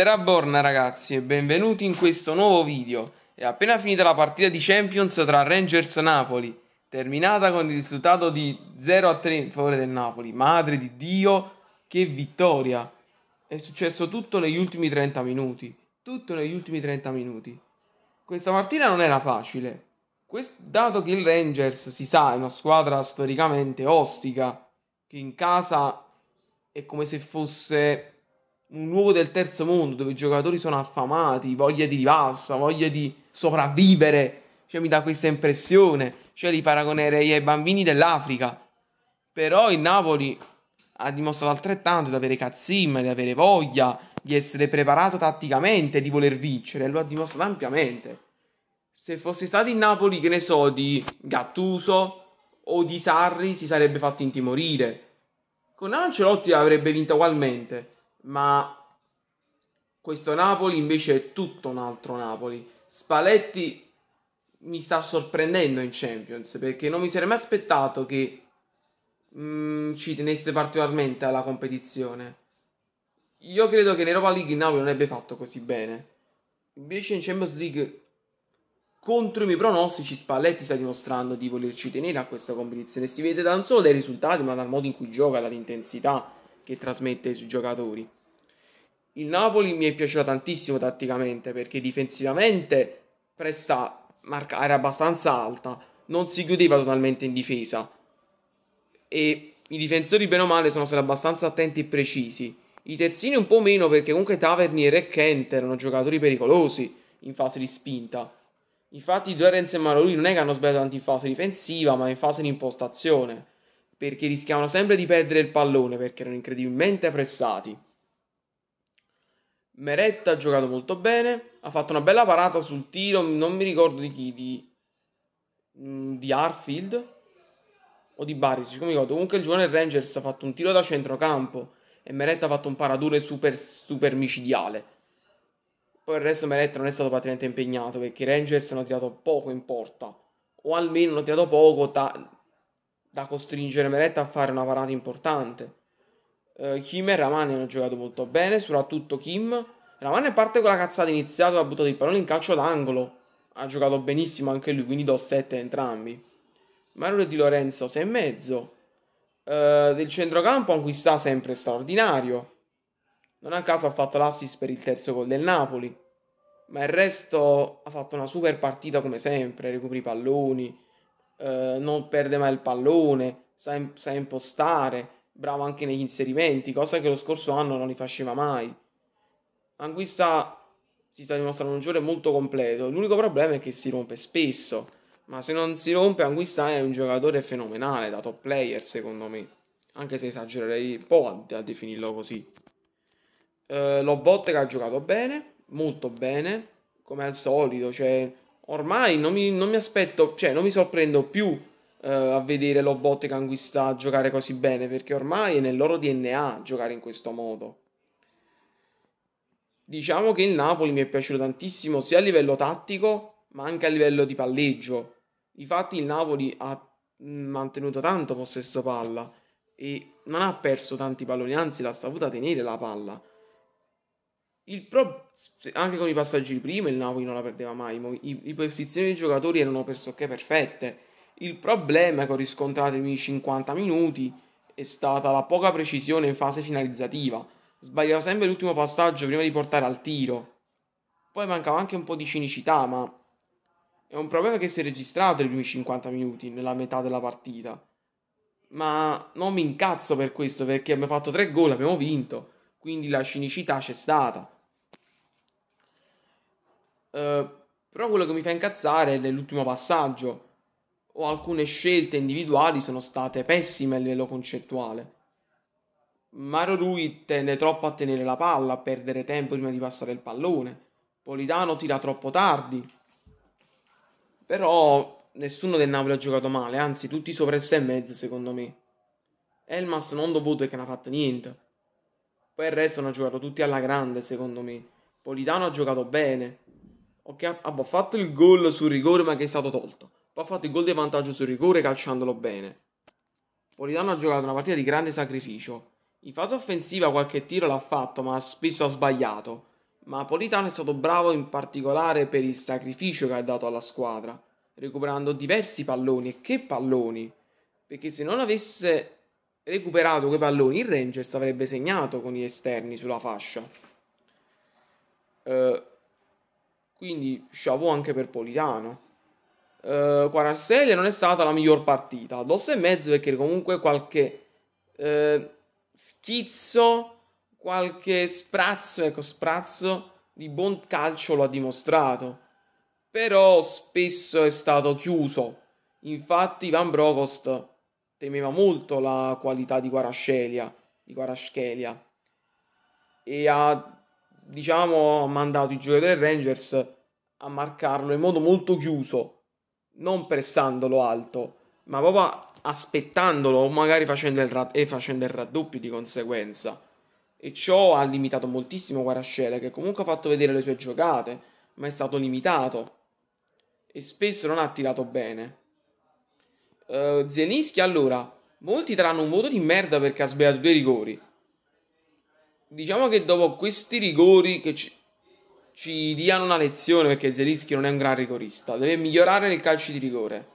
Sera Borna ragazzi e benvenuti in questo nuovo video. È appena finita la partita di Champions tra Rangers e Napoli, terminata con il risultato di 0-3 a in favore del Napoli. Madre di Dio, che vittoria! È successo tutto negli ultimi 30 minuti. Tutto negli ultimi 30 minuti. Questa partita non era facile, Questo, dato che il Rangers si sa è una squadra storicamente ostica, che in casa è come se fosse un luogo del terzo mondo dove i giocatori sono affamati, voglia di rivalsa, voglia di sopravvivere, cioè mi dà questa impressione, cioè li paragonerei ai bambini dell'Africa. Però il Napoli ha dimostrato altrettanto di avere cazzimma, di avere voglia, di essere preparato tatticamente, di voler vincere, lo ha dimostrato ampiamente. Se fosse stato il Napoli, che ne so, di Gattuso o di Sarri, si sarebbe fatto intimorire. Con Ancelotti avrebbe vinto ugualmente ma questo Napoli invece è tutto un altro Napoli. Spalletti mi sta sorprendendo in Champions perché non mi sarei mai aspettato che mh, mm, ci tenesse particolarmente alla competizione. Io credo che in Europa League il Napoli non abbia fatto così bene. Invece in Champions League contro i miei pronostici Spalletti sta dimostrando di volerci tenere a questa competizione. Si vede non solo dai risultati, ma dal modo in cui gioca, dall'intensità che trasmette sui giocatori il Napoli mi è piaciuto tantissimo tatticamente perché difensivamente pressa marca era abbastanza alta, non si chiudeva totalmente in difesa e i difensori bene o male sono stati abbastanza attenti e precisi. I terzini un po' meno perché comunque Tavernier e Kent erano giocatori pericolosi in fase di spinta. Infatti Lorenz e Marolui non è che hanno sbagliato tanto in fase difensiva ma in fase di impostazione perché rischiavano sempre di perdere il pallone perché erano incredibilmente pressati. Meretta ha giocato molto bene, ha fatto una bella parata sul tiro, non mi ricordo di chi, di, mm, di Harfield o di Barisic, come ricordo. Comunque il giovane Rangers ha fatto un tiro da centrocampo e Meretta ha fatto un paradure super, super micidiale. Poi il resto Meretta non è stato praticamente impegnato perché i Rangers hanno tirato poco in porta. O almeno hanno tirato poco da, da costringere Meretta a fare una parata importante eh, Kim e Ramani hanno giocato molto bene, soprattutto Kim. Ramani a parte quella cazzata iniziata, ha buttato il pallone in calcio d'angolo. Ha giocato benissimo anche lui, quindi do 7 a entrambi. Mario Di Lorenzo 6,5. Eh, del centrocampo anche sta sempre straordinario. Non a caso ha fatto l'assist per il terzo gol del Napoli. Ma il resto ha fatto una super partita come sempre, recuperi i palloni, eh, non perde mai il pallone, sa, imp- sa impostare bravo anche negli inserimenti, cosa che lo scorso anno non li faceva mai. Anguissa si sta dimostrando un giocatore molto completo, l'unico problema è che si rompe spesso, ma se non si rompe Anguissa è un giocatore fenomenale, da top player secondo me, anche se esagererei un po' a, a definirlo così. Eh, Lobotte ha giocato bene, molto bene, come al solito, cioè ormai non mi, non mi aspetto, cioè non mi sorprendo più eh, a vedere Lobot e Canguista giocare così bene, perché ormai è nel loro DNA giocare in questo modo. Diciamo che il Napoli mi è piaciuto tantissimo sia a livello tattico, ma anche a livello di palleggio. Infatti il Napoli ha mm, mantenuto tanto possesso palla e non ha perso tanti palloni, anzi l'ha saputa tenere la palla. Pro... anche con i passaggi di prima il Napoli non la perdeva mai, le posizioni dei giocatori erano pressoché perfette. Il problema che ho riscontrato nei miei 50 minuti è stata la poca precisione in fase finalizzativa. Sbagliava sempre l'ultimo passaggio prima di portare al tiro. Poi mancava anche un po' di cinicità, ma è un problema che si è registrato nei primi 50 minuti, nella metà della partita. Ma non mi incazzo per questo perché abbiamo fatto tre gol, abbiamo vinto, quindi la cinicità c'è stata. Uh, però quello che mi fa incazzare è l'ultimo passaggio o alcune scelte individuali sono state pessime a livello concettuale. Maro Rui tende troppo a tenere la palla, a perdere tempo prima di passare il pallone. Politano tira troppo tardi. Però nessuno del Napoli ha giocato male, anzi tutti sopra il 6 e mezzo secondo me. Elmas non dovuto e che non ha fatto niente. Poi il resto hanno giocato tutti alla grande secondo me. Politano ha giocato bene. Ok, ha fatto il gol sul rigore ma che è stato tolto poi ha fatto il gol di vantaggio sul rigore calciandolo bene. Politano ha giocato una partita di grande sacrificio. In fase offensiva qualche tiro l'ha fatto, ma spesso ha sbagliato. Ma Politano è stato bravo in particolare per il sacrificio che ha dato alla squadra, recuperando diversi palloni. E che palloni! Perché se non avesse recuperato quei palloni, il Rangers avrebbe segnato con gli esterni sulla fascia. Uh, quindi chapeau anche per Politano eh, Quararselia non è stata la miglior partita. Dosso e mezzo perché comunque qualche eh, schizzo, qualche sprazzo, ecco sprazzo di buon calcio lo ha dimostrato. Però spesso è stato chiuso. Infatti Van Brokost temeva molto la qualità di Quarascelia, di Quarascelia e ha diciamo mandato i giocatori Rangers a marcarlo in modo molto chiuso non pressandolo alto, ma proprio aspettandolo o magari facendo il, rad- e facendo il raddoppio di conseguenza. E ciò ha limitato moltissimo Guarascele, che comunque ha fatto vedere le sue giocate, ma è stato limitato e spesso non ha tirato bene. Uh, eh, Zelinski, allora, molti daranno un voto di merda perché ha sbagliato due rigori. Diciamo che dopo questi rigori che ci, ci diano una lezione perché Zelischi non è un gran rigorista, deve migliorare nel calcio di rigore.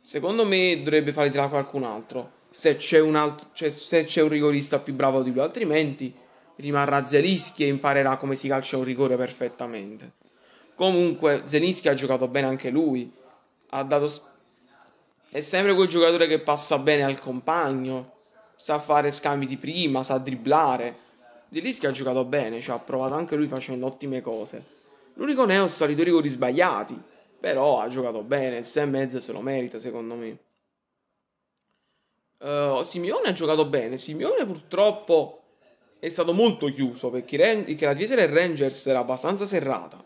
Secondo me dovrebbe fare tirare qualcun altro, se c'è un, altro, cioè se c'è un rigorista più bravo di lui, altrimenti rimarrà Zelischi e imparerà come si calcia un rigore perfettamente. Comunque Zelischi ha giocato bene anche lui, ha dato... è sempre quel giocatore che passa bene al compagno, sa fare scambi di prima, sa dribblare Rischi ha giocato bene, cioè ha provato anche lui facendo ottime cose. L'unico neo è salito i rigori sbagliati, però ha giocato bene, 6 e mezzo se lo merita secondo me. Uh, Simeone ha giocato bene, Simeone purtroppo è stato molto chiuso perché, Ren- perché la difesa del Rangers era abbastanza serrata.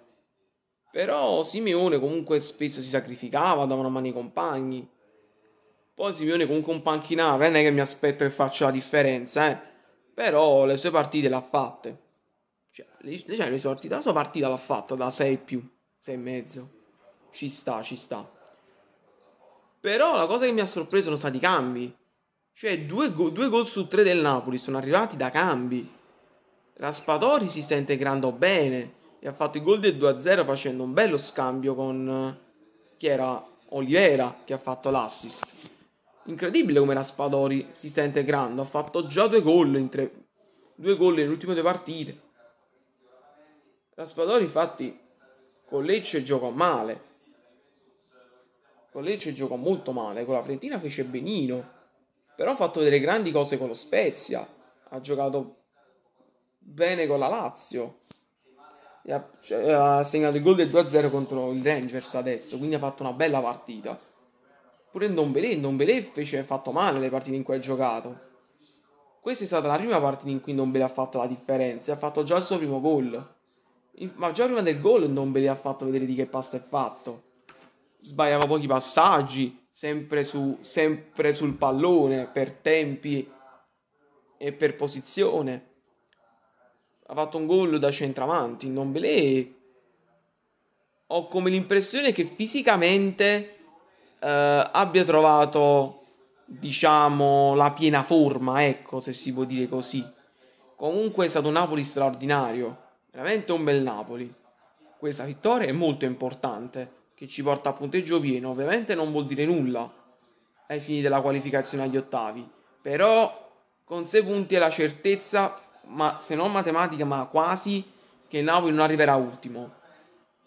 Però Simeone comunque spesso si sacrificava, dava una mano ai compagni. Poi Simeone comunque un panchinaro, eh, non è che mi aspetto che faccia la differenza, eh però le sue partite l'ha fatte. Cioè, diciamo, le sue partite, la sua partita l'ha fatta da 6 più, 6 e mezzo. Ci sta, ci sta. Però la cosa che mi ha sorpreso sono stati i cambi. Cioè, due, go- due gol su tre del Napoli sono arrivati da cambi. Raspatori si sta integrando bene e ha fatto i gol del 2-0 facendo un bello scambio con eh, chi era Oliveira che ha fatto l'assist. Incredibile come Raspadori si sta integrando. Ha fatto già due gol in tre... due gol nelle ultime due partite. Raspadori, infatti, con Lecce gioca male. Con Lecce gioca molto male. Con la Frentina fece benino. Però ha fatto delle grandi cose con lo Spezia. Ha giocato bene con la Lazio. E ha, cioè, ha segnato il gol del 2-0 contro il Rangers adesso. Quindi ha fatto una bella partita. Pure Ndombele, Ndombele fece fatto male le partite in cui ha giocato. Questa è stata la prima partita in cui Ndombele ha fatto la differenza, ha fatto già il suo primo gol. Ma già prima del gol Ndombele ha fatto vedere di che pasta è fatto. Sbagliava pochi passaggi, sempre, su, sempre sul pallone, per tempi e per posizione. Ha fatto un gol da centravanti, Ndombele ho come l'impressione che fisicamente eh, abbia trovato diciamo la piena forma, ecco se si può dire così. Comunque è stato un Napoli straordinario, veramente un bel Napoli. Questa vittoria è molto importante, che ci porta a punteggio pieno, ovviamente non vuol dire nulla ai fini della qualificazione agli ottavi, però con 6 punti è la certezza, ma se non matematica, ma quasi, che il Napoli non arriverà ultimo.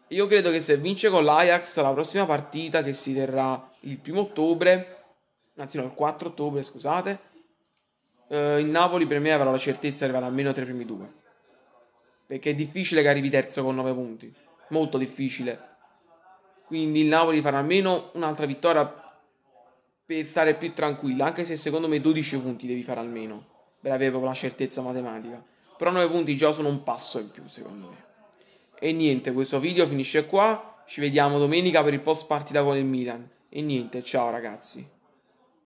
Io credo che se vince con l'Ajax la prossima partita che si terrà il primo ottobre, anzi no, il 4 ottobre, scusate, eh, il Napoli per me avrà la certezza di arrivare almeno tra i primi due. Perché è difficile che arrivi terzo con 9 punti, molto difficile. Quindi il Napoli farà almeno un'altra vittoria per stare più tranquillo, anche se secondo me 12 punti devi fare almeno, per avere proprio la certezza matematica. Però 9 punti già sono un passo in più, secondo me. E niente, questo video finisce qua. Ci vediamo domenica per il post partita con il Milan. E niente, ciao ragazzi.